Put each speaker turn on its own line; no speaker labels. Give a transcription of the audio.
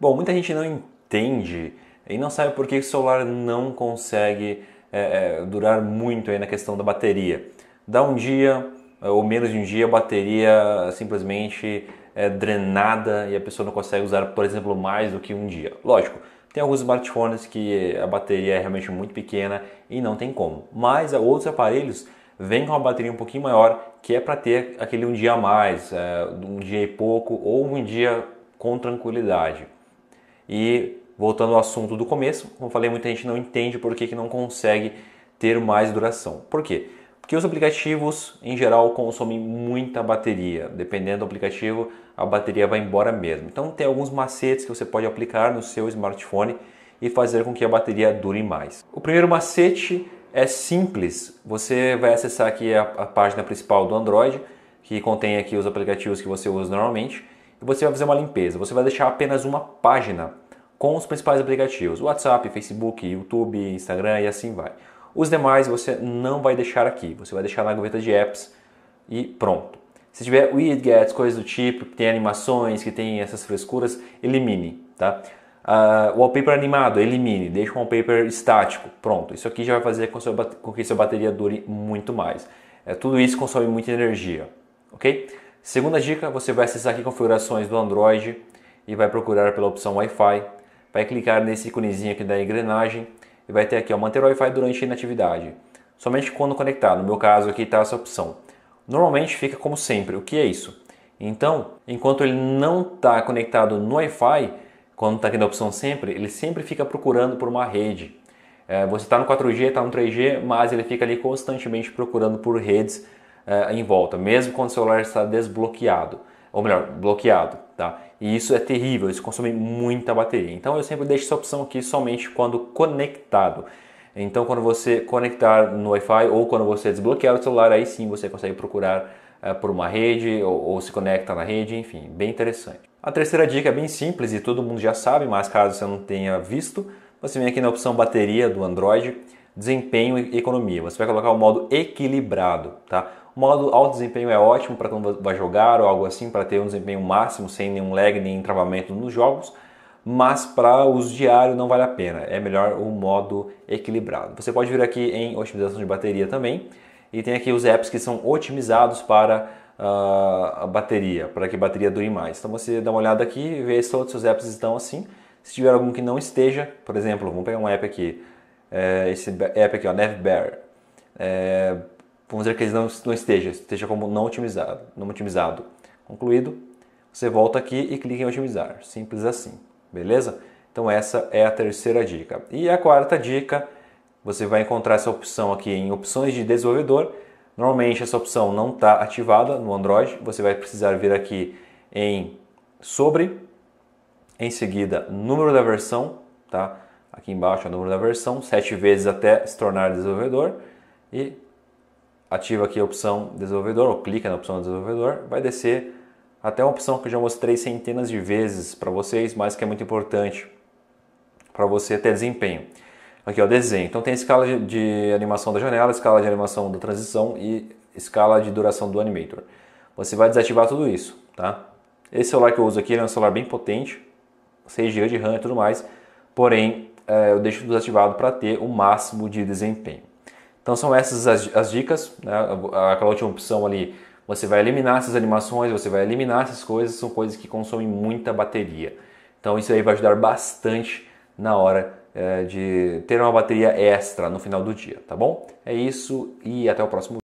Bom, muita gente não entende e não sabe por que o celular não consegue é, é durar muito aí na questão da bateria. Dá um dia é, ou menos de um dia a bateria simplesmente é drenada e a pessoa não consegue usar, por exemplo, mais do que um dia. Lógico, tem alguns smartphones que a bateria é realmente muito pequena e não tem como. Mas é, outros aparelhos vêm com uma bateria um pouquinho maior, que é para ter aquele um dia a mais, um dia e pouco ou um dia com tranquilidade. E voltando ao assunto do começo, como falei, muita gente não entende por que, que não consegue ter mais duração. Por quê? Porque os aplicativos, em geral, consomem muita bateria. Dependendo do aplicativo, a bateria vai embora mesmo. Então, tem alguns macetes que você pode aplicar no seu smartphone e fazer com que a bateria dure mais. O primeiro macete é simples. Você vai acessar aqui a, a página principal do Android, que contém aqui os aplicativos que você usa normalmente e você vai fazer uma limpeza. Você vai deixar apenas uma página com os principais aplicativos: WhatsApp, Facebook, YouTube, Instagram e assim vai. Os demais você não vai deixar aqui, você vai deixar na gaveta de apps e pronto. Se tiver widgets, coisas do tipo, que tem animações, que tem essas frescuras, elimine, tá? Uh, wallpaper animado, elimine, deixa um wallpaper estático, pronto. Isso aqui já vai fazer com, com que sua bateria dure muito mais. É, tudo isso consome muita energia, ok? Segunda dica, você vai acessar aqui configurações do Android e vai procurar pela opção Wi-Fi. Vai clicar nesse íconezinho aqui da engrenagem e vai ter aqui, ó, manter o Wi-Fi durante a inatividade. Somente quando conectado, no meu caso aqui está essa opção. Normalmente fica como sempre, o que é isso? Então, enquanto ele não está conectado no Wi-Fi, quando está aqui na opção sempre, ele sempre fica procurando por uma rede. É, você está no 4G, está no 3G, mas ele fica ali constantemente procurando por redes é, em volta, mesmo quando o celular está desbloqueado, ou melhor, bloqueado, tá? E isso é terrível, isso consome muita bateria. Então eu sempre deixo essa opção aqui somente quando conectado. Então quando você conectar no Wi-Fi ou quando você desbloquear o celular, aí sim você consegue procurar é, por uma rede ou, ou se conecta na rede, enfim, bem interessante. A terceira dica é bem simples e todo mundo já sabe, mas caso você não tenha visto, você vem aqui na opção bateria do Android, desempenho e economia. Você vai colocar o modo equilibrado, tá? Modo alto desempenho é ótimo para quando vai jogar ou algo assim, para ter um desempenho máximo sem nenhum lag nem travamento nos jogos, mas para uso diário não vale a pena. É melhor o modo equilibrado. Você pode vir aqui em otimização de bateria também e tem aqui os apps que são otimizados para uh, a bateria, para que a bateria dure mais. Então você dá uma olhada aqui e vê se todos os seus apps estão assim. Se tiver algum que não esteja, por exemplo, vamos pegar um app aqui, é, esse app aqui, ó, Navbar. É, eh, vamos dizer que ele não, não esteja, esteja como não otimizado, não otimizado. Concluído, você volta aqui e clica em otimizar, simples assim, beleza? Então essa é a terceira dica. E a quarta dica, você vai encontrar essa opção aqui em opções de desenvolvedor. Normalmente essa opção não está ativada no Android, você vai precisar vir aqui em sobre, em seguida número da versão, tá? Aqui embaixo é o número da versão, sete vezes até se tornar desenvolvedor e ativa aqui a opção desenvolvedor, ou clica na opção desenvolvedor, vai descer até uma opção que eu já mostrei centenas de vezes para vocês, mas que é muito importante para você ter desempenho. Aqui, ó, desenho. Então tem escala de, animação da janela, escala de animação da transição e escala de duração do animator. Você vai desativar tudo isso, tá? Esse celular que eu uso aqui é um celular bem potente, 6 GB de RAM e tudo mais, porém é, eu deixo desativado para ter o máximo de desempenho. Então são essas as, as dicas, né? aquela última opção ali, você vai eliminar essas animações, você vai eliminar essas coisas, são coisas que consomem muita bateria. Então isso aí vai ajudar bastante na hora é, de ter uma bateria extra no final do dia, tá bom? É isso e até o próximo